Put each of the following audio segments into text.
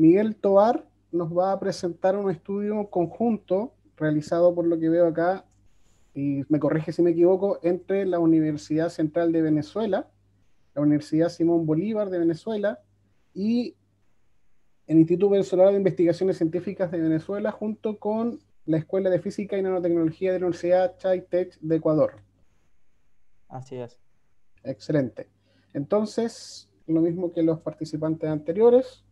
Miguel Tovar nos va a presentar un estudio conjunto realizado por lo que veo acá, y me corrige si me equivoco, entre la Universidad Central de Venezuela, la Universidad Simón Bolívar de Venezuela y el Instituto Venezolano de Investigaciones Científicas de Venezuela junto con la Escuela de Física y Nanotecnología de la Universidad Tech de Ecuador. Así es. Excelente. Entonces, lo mismo que los participantes anteriores,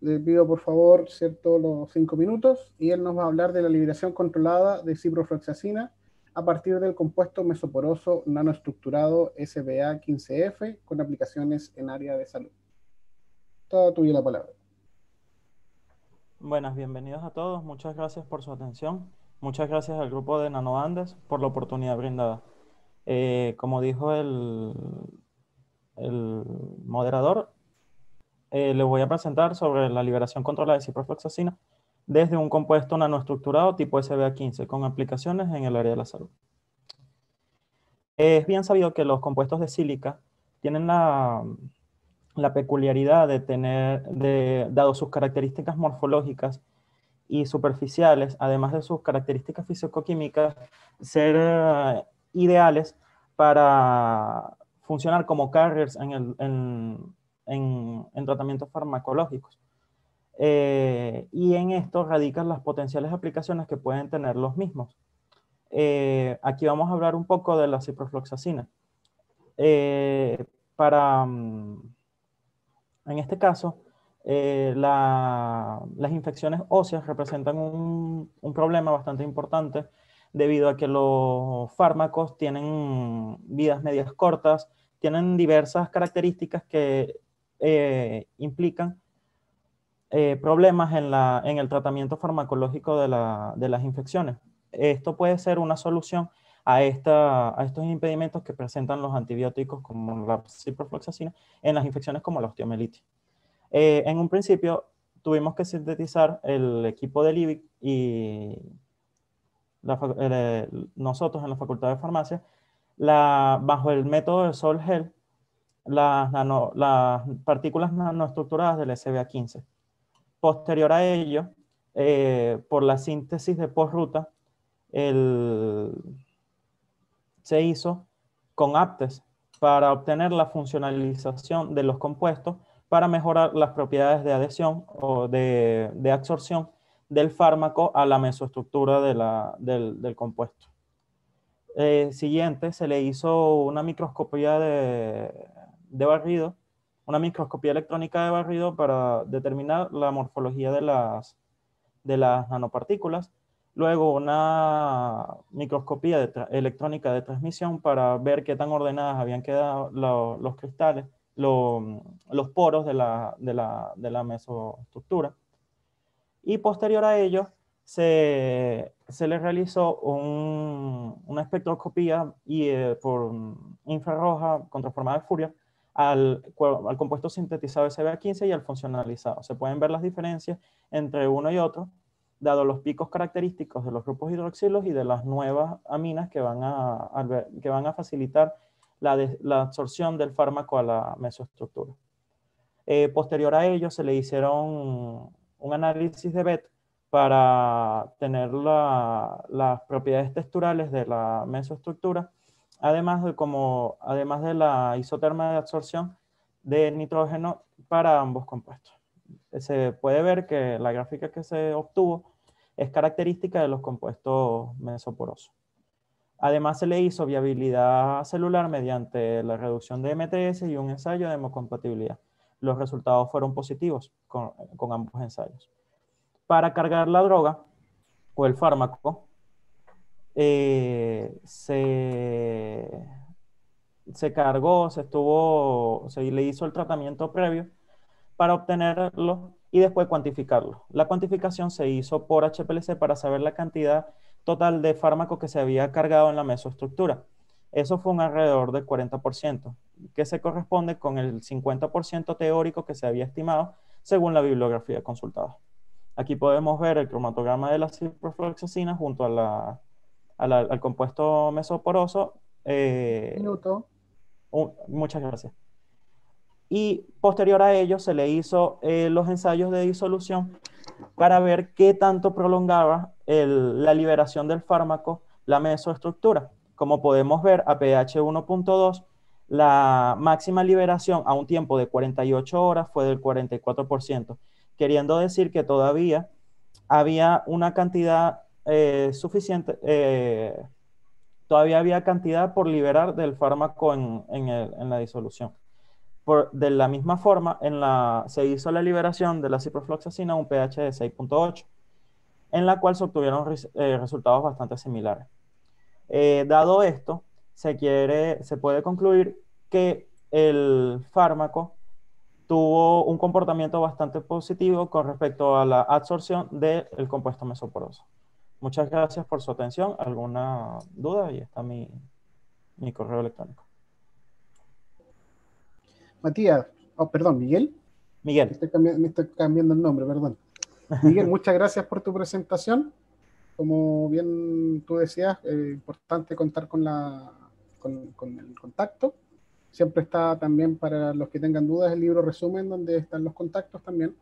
le pido por favor, ¿cierto?, los cinco minutos y él nos va a hablar de la liberación controlada de ciprofloxacina a partir del compuesto mesoporoso nanoestructurado SBA15F con aplicaciones en área de salud. Toda tuya la palabra. Buenas, bienvenidos a todos. Muchas gracias por su atención. Muchas gracias al grupo de Nano Andes por la oportunidad brindada. Eh, como dijo el, el moderador, eh, les voy a presentar sobre la liberación controlada de ciprofloxacina desde un compuesto nanoestructurado tipo SBA15 con aplicaciones en el área de la salud. Es bien sabido que los compuestos de sílica tienen la, peculiaridad de tener, dado sus características morfológicas y superficiales, además de sus características fisicoquímicas, ser eh, ideales para funcionar como carriers en el, en, tratamientos farmacológicos. Eh, y en esto radican las potenciales aplicaciones que pueden tener los mismos. Eh, aquí vamos a hablar un poco de la ciprofloxacina. Eh, para, mm, en este caso, las infecciones óseas representan un, un problema bastante importante debido a que los fármacos tienen vidas medias cortas, tienen diversas características que eh, implican eh, problemas en, el tratamiento farmacológico de, las infecciones. Esto puede ser una solución a, esta, a estos impedimentos que presentan los antibióticos como la ciprofloxacina en las infecciones como la osteomelitis. Eh, en un principio tuvimos que sintetizar el equipo de IBIC y nosotros en la Facultad de Farmacia bajo el método de Sol Gel las, partículas nanoestructuradas del SBA15. Posterior a ello, eh, por la síntesis de postruta se hizo con aptes para obtener la funcionalización de los compuestos para mejorar las propiedades de adhesión o de, absorción del fármaco a la mesoestructura del, compuesto. Eh, siguiente, se le hizo una microscopía de de barrido, una microscopía electrónica de barrido para determinar la morfología de las, de las nanopartículas, luego una microscopía electrónica de transmisión para ver qué tan ordenadas habían quedado los cristales, los poros de la, de la, de la mesoestructura. Y posterior a ello, se, se, le realizó una espectroscopía y, eh, por infrarroja contraformada de Fourier al, compuesto sintetizado sba 15 y al funcionalizado. Se pueden ver las diferencias entre uno y otro, dado los picos característicos de los grupos hidroxilos y de las nuevas aminas que van a, facilitar la, absorción del fármaco a la mesoestructura. Eh, posterior a ello, se le hicieron un análisis de BET para tener las propiedades texturales de la mesoestructura además de, como, además de la isoterma de absorción de nitrógeno para ambos compuestos. Se puede ver que la gráfica que se obtuvo es característica de los compuestos mesoporosos. Además, se le hizo viabilidad celular mediante la reducción de MTS y un ensayo de hemocompatibilidad. Los resultados fueron positivos con ambos ensayos. Para cargar la droga o el fármaco, eh, se, cargó, se estuvo, se le hizo el tratamiento previo para obtenerlo y después cuantificarlo. La cuantificación se hizo por HPLC para saber la cantidad total de fármaco que se había cargado en la mesoestructura. Eso fue un alrededor del 40%, que se corresponde con el 50% teórico que se había estimado según la bibliografía consultada. Aquí podemos ver el cromatograma de la ciprofloxacina junto a la al, compuesto mesoporoso. Eh, Minuto. muchas gracias. Y posterior a ello se le hizo eh, los ensayos de disolución para ver qué tanto prolongaba la liberación del fármaco la mesoestructura. Como podemos ver, a pH 1.2, la máxima liberación a un tiempo de 48 horas fue del 44%, queriendo decir que todavía había una cantidad eh, suficiente, eh, todavía había cantidad por liberar del fármaco en, la disolución. de la misma forma, en la, se hizo la liberación de la ciprofloxacina a un pH de 6.8, en la cual se obtuvieron eh, resultados bastante similares. dado esto, se, quiere, se puede concluir que el fármaco tuvo un comportamiento bastante positivo con respecto a la absorción del compuesto mesoporoso. Muchas gracias por su atención. ¿Alguna duda? Ahí está mi, mi correo electrónico. Matías, oh, perdón, Miguel. Miguel. Me estoy, cambiando, el nombre, perdón. Miguel, muchas gracias por tu presentación. Como bien tú decías, es eh, importante contar con, la, con el contacto. Siempre está también para los que tengan dudas el libro resumen donde están los contactos también